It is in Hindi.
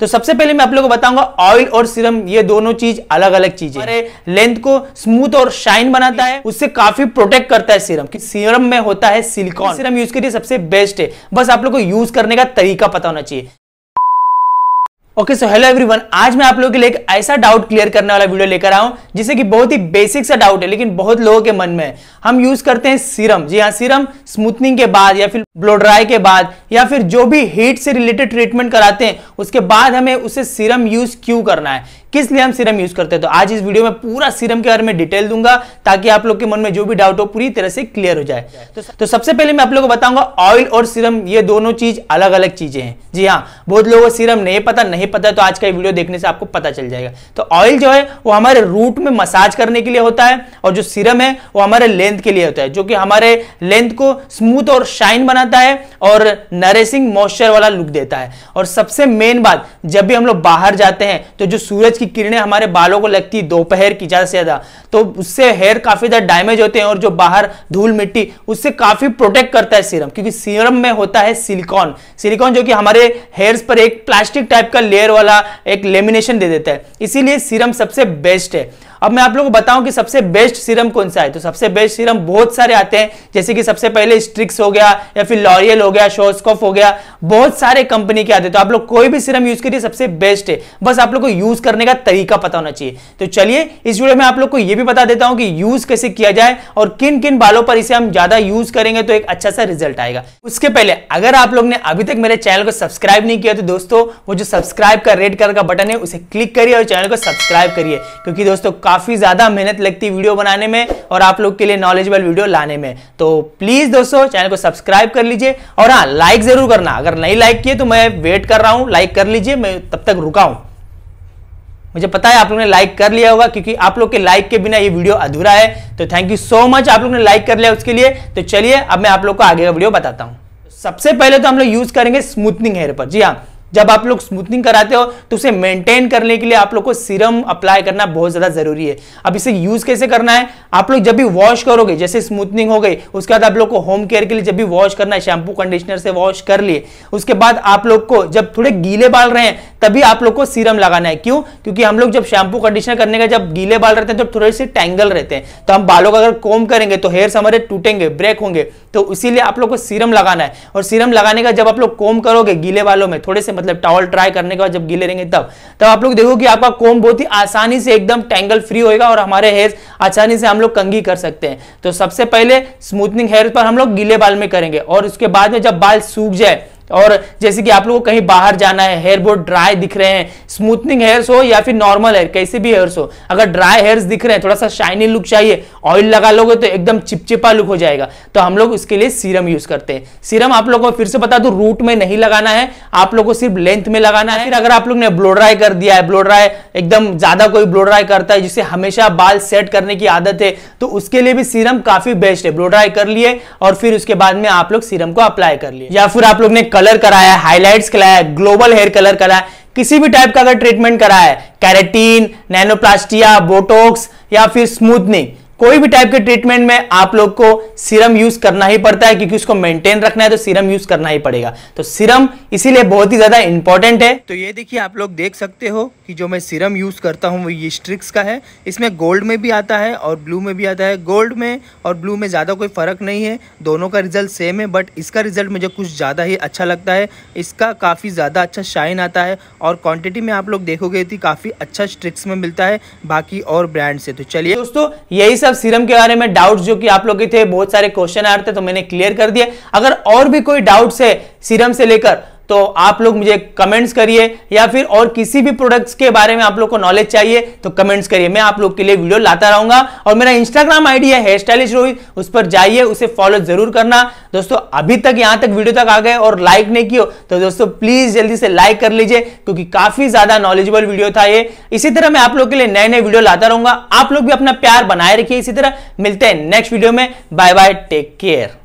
तो सबसे पहले मैं आप लोगों को बताऊंगा ऑयल और सीरम ये दोनों चीज अलग अलग चीज है लेंथ को स्मूथ और शाइन बनाता है उससे काफी प्रोटेक्ट करता है सीरम कि सीरम में होता है सिलिकॉन सीरम यूज करिए सबसे बेस्ट है बस आप लोग को यूज करने का तरीका पता होना चाहिए ओके सो हेलो एवरीवन आज मैं आप लोगों के लिए एक ऐसा डाउट क्लियर करने वाला वीडियो लेकर आया हूं जिसे कि बहुत ही बेसिक सा डाउट है लेकिन बहुत लोगों के मन में है हम यूज करते हैं सीरम जी हाँ सीरम स्मूथनिंग के बाद या फिर ब्लो ड्राई के बाद या फिर जो भी हीट से रिलेटेड ट्रीटमेंट कराते हैं उसके बाद हमें उसे सीरम यूज क्यों करना है किस लिए हम सीरम यूज करते हैं तो आज इस वीडियो में पूरा सीरम के बारे में डिटेल दूंगा ताकि आप लोग के मन में जो भी डाउट हो पूरी तरह से क्लियर हो जाए तो, तो सबसे पहले मैं आप लोगों को बताऊंगा ऑयल और सीरम ये दोनों चीज अलग अलग चीजें हैं जी हाँ बहुत लोगों को सीरम नहीं पता नहीं पता तो आज का वीडियो देखने से आपको पता चल जाएगा तो ऑयल जो है वो हमारे रूट में मसाज करने के लिए होता है और जो सीरम है वो हमारे लेंथ के लिए होता है जो कि हमारे लेंथ को स्मूथ और शाइन बनाता है और नरेसिंग मॉइस्चर वाला लुक देता है और सबसे मेन मेन बात जब भी हम लोग बाहर जाते हैं तो जो सूरज की किरणें हमारे बालों को लगती है दोपहर की ज़्यादा से ज़्यादा तो उससे हेयर काफ़ी ज़्यादा डैमेज होते हैं और जो बाहर धूल मिट्टी उससे काफ़ी प्रोटेक्ट करता है सीरम क्योंकि सीरम में होता है सिलिकॉन सिलिकॉन जो कि हमारे हेयर्स पर एक प्लास्टिक टाइप का लेयर वाला एक लेमिनेशन दे देता है इसीलिए सीरम सबसे बेस्ट है अब मैं आप लोगों को बताऊं कि सबसे बेस्ट सीरम कौन सा है तो सबसे बेस्ट सीरम बहुत सारे आते हैं जैसे कि सबसे पहले स्ट्रिक्स हो गया या फिर लॉरियल हो गया शोस्कोफ हो गया बहुत सारे कंपनी के आते हैं तो आप लोग कोई भी सीरम यूज करिए सबसे बेस्ट है बस आप लोग को यूज करने का तरीका पता होना चाहिए तो चलिए इस वीडियो में आप लोग को यह भी बता देता हूं कि यूज कैसे किया जाए और किन किन बालों पर इसे हम ज्यादा यूज करेंगे तो एक अच्छा सा रिजल्ट आएगा उसके पहले अगर आप लोग ने अभी तक मेरे चैनल को सब्सक्राइब नहीं किया तो दोस्तों वो जो सब्सक्राइब का रेड कलर का बटन है उसे क्लिक करिए और चैनल को सब्सक्राइब करिए क्योंकि दोस्तों काफ़ी ज़्यादा मेहनत लगती है वीडियो बनाने में और आप लोग के लिए नॉलेजेबल वीडियो लाने में तो प्लीज़ दोस्तों चैनल को सब्सक्राइब कर लीजिए और हाँ लाइक ज़रूर करना अगर नहीं लाइक किए तो मैं वेट कर रहा हूँ लाइक कर लीजिए मैं तब तक रुका हूँ मुझे पता है आप लोगों ने लाइक कर लिया होगा क्योंकि आप लोग के लाइक के बिना ये वीडियो अधूरा है तो थैंक यू सो मच आप लोग ने लाइक कर लिया उसके लिए तो चलिए अब मैं आप लोग को आगे का वीडियो बताता हूँ सबसे पहले तो हम लोग यूज करेंगे स्मूथनिंग हेयर पर जी हाँ जब आप लोग स्मूथनिंग कराते हो तो उसे मेंटेन करने के लिए आप लोग को सीरम अप्लाई करना बहुत ज़्यादा ज़रूरी है अब इसे यूज़ कैसे करना है आप लोग जब भी वॉश करोगे जैसे स्मूथनिंग हो गई उसके बाद आप लोग को होम केयर के लिए जब भी वॉश करना है शैम्पू कंडीशनर से वॉश कर लिए उसके बाद आप लोग को जब थोड़े गीले बाल रहे हैं तभी आप लोग को सीरम लगाना है क्यों क्योंकि हम लोग जब शैम्पू कंडीशनर करने का जब गीले बाल रहते हैं तो थोड़े से टैंगल रहते हैं तो हम बालों का अगर कोम करेंगे तो हेयर हमारे टूटेंगे ब्रेक होंगे तो इसीलिए आप लोग को सीरम लगाना है और सीरम लगाने का जब आप लोग कोम करोगे गीले बालों में थोड़े से मतलब टॉवल ट्राई करने के बाद जब गीले रहेंगे तब तब आप लोग देखो कि आपका कोम बहुत ही आसानी से एकदम टैंगल फ्री होएगा और हमारे हेयर आसानी से हम लोग कंगी कर सकते हैं तो सबसे पहले स्मूथनिंग हेयर पर हम लोग गीले बाल में करेंगे और उसके बाद में जब बाल सूख जाए और जैसे कि आप लोगों को कहीं बाहर जाना है हेयर बहुत ड्राई दिख रहे हैं स्मूथनिंग हेयर्स हो या फिर नॉर्मल हेयर कैसे भी हेयर्स हो अगर ड्राई हेयर्स दिख रहे हैं थोड़ा सा शाइनी लुक चाहिए ऑयल लगा लोगे तो एकदम चिपचिपा लुक हो जाएगा तो हम लोग उसके लिए सीरम यूज करते हैं सीरम आप लोग को फिर से बता दू रूट में नहीं लगाना है आप लोग को सिर्फ लेंथ में लगाना है फिर अगर आप लोग ने ब्लो ड्राई कर दिया है ब्लो ड्राई एकदम ज्यादा कोई ब्लो ड्राई करता है जिसे हमेशा बाल सेट करने की आदत है तो उसके लिए भी सीरम काफी बेस्ट है ब्लो ड्राई कर लिए और फिर उसके बाद में आप लोग सीरम को अप्लाई कर लिए या फिर आप लोग ने कलर कराया हाईलाइट्स कराया ग्लोबल हेयर कलर कराया किसी भी टाइप का अगर ट्रीटमेंट कराया है कैरेटीन नैनोप्लास्टिया बोटोक्स या फिर स्मूथनिंग कोई भी टाइप के ट्रीटमेंट में आप लोग को सीरम यूज करना ही पड़ता है क्योंकि उसको मेंटेन रखना है तो सीरम यूज करना ही पड़ेगा तो सीरम इसीलिए बहुत ही ज्यादा इंपॉर्टेंट है तो ये देखिए आप लोग देख सकते हो कि जो मैं सीरम यूज करता हूँ वो ये स्ट्रिक्स का है इसमें गोल्ड में भी आता है और ब्लू में भी आता है गोल्ड में और ब्लू में ज़्यादा कोई फर्क नहीं है दोनों का रिजल्ट सेम है बट इसका रिजल्ट मुझे कुछ ज़्यादा ही अच्छा लगता है इसका काफ़ी ज़्यादा अच्छा शाइन आता है और क्वान्टिटी में आप लोग देखोगे तो काफ़ी अच्छा स्ट्रिक्स में मिलता है बाकी और ब्रांड से तो चलिए दोस्तों यही सब सब सीरम के बारे में डाउट्स जो कि आप लोग के थे बहुत सारे क्वेश्चन आ रहे थे तो मैंने क्लियर कर दिया अगर और भी कोई डाउट्स है सीरम से लेकर तो आप लोग मुझे कमेंट्स करिए या फिर और किसी भी प्रोडक्ट्स के बारे में आप लोग को नॉलेज चाहिए तो कमेंट्स करिए मैं आप लोग के लिए वीडियो लाता रहूंगा और मेरा इंस्टाग्राम आईडी है हेयर स्टाइलिश रोहित उस पर जाइए उसे फॉलो जरूर करना दोस्तों अभी तक यहां तक वीडियो तक आ गए और लाइक नहीं किया तो दोस्तों प्लीज जल्दी से लाइक कर लीजिए क्योंकि काफी ज्यादा नॉलेजेबल वीडियो था ये इसी तरह मैं आप लोग के लिए नए नए वीडियो लाता रहूंगा आप लोग भी अपना प्यार बनाए रखिए इसी तरह मिलते हैं नेक्स्ट वीडियो में बाय बाय टेक केयर